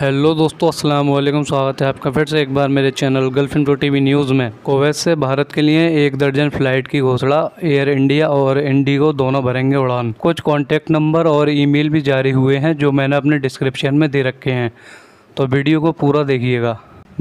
hello दोस्तों अस्सलाम वालेकुम स्वागत है आपका फिर से एक बार मेरे channel girlfriend pro T news में कोवैत से भारत के लिए एक दर्जन फ्लाइट की घोषणा एयर इंडिया और इंडिगो दोनों भरेंगे उड़ान कुछ कॉन्टैक्ट नंबर और ईमेल भी जारी हुए हैं जो मैंने अपने डिस्क्रिप्शन में दे रखे हैं तो वीडियो को पूरा देखिएगा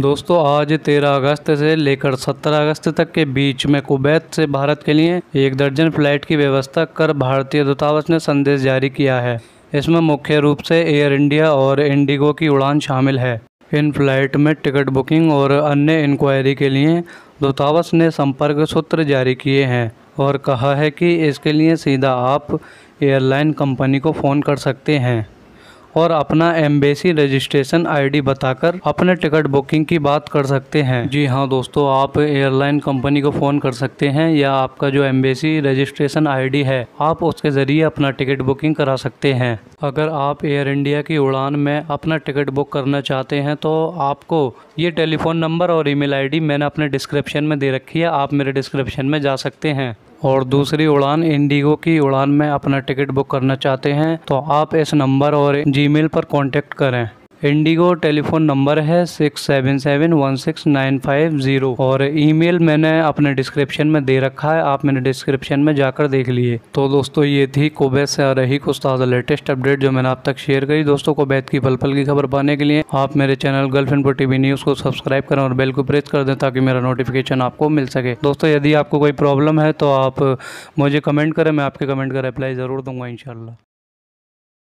दोस्तों आज 13 अगस्त से लेकर 17 अगस्त तक के बीच में कुवैत से भारत के लिए एक दर्जन फ्लाइट की व्यवस्था कर भारतीय दूतावास ने संदेश जारी किया है इसमें मुख्य रूप से एयर इंडिया और इंडिगो की उड़ान शामिल है इन फ्लाइट में टिकट बुकिंग और अन्य इंक्वायरी के लिए दूतावास ने संपर्क सूत्र जारी किए हैं और कहा है कि इसके लिए सीधा आप एयरलाइन कंपनी को फ़ोन कर सकते हैं और अपना एम्बेसी रजिस्ट्रेशन आईडी बताकर अपने टिकट बुकिंग की बात कर सकते हैं जी हाँ दोस्तों आप एयरलाइन कंपनी को फ़ोन कर सकते हैं या आपका जो एम्बेसी रजिस्ट्रेशन आईडी है आप उसके ज़रिए अपना टिकट बुकिंग करा सकते हैं अगर आप एयर इंडिया की उड़ान में अपना टिकट बुक करना चाहते हैं तो आपको ये टेलीफ़ोन नंबर और ईमेल आईडी मैंने अपने डिस्क्रिप्शन में दे रखी है आप मेरे डिस्क्रिप्शन में जा सकते हैं और दूसरी उड़ान इंडिगो की उड़ान में अपना टिकट बुक करना चाहते हैं तो आप इस नंबर और जीमेल पर कांटेक्ट करें इंडिगो टेलीफोन नंबर है six seven seven one six nine five zero और ईमेल मैंने अपने डिस्क्रिप्शन में दे रखा है आप मेरे डिस्क्रिप्शन में जाकर देख लिए तो दोस्तों ये थी कोबैत से आ रही कुछ ताज़ा लेटेस्ट अपडेट जो मैंने आप तक शेयर करी दोस्तों कोबैत की पल पल की खबर पाने के लिए आप मेरे चैनल गर्लफ्रेंड पर वी न्यूज़ को सब्सक्राइब करें और बेल को प्रेस कर दें ताकि मेरा नोटिफिकेशन आपको मिल सके दोस्तों यदि आपको कोई प्रॉब्लम है तो आप मुझे कमेंट करें मैं आपके कमेंट का रिप्लाई ज़रूर दूंगा इनशाला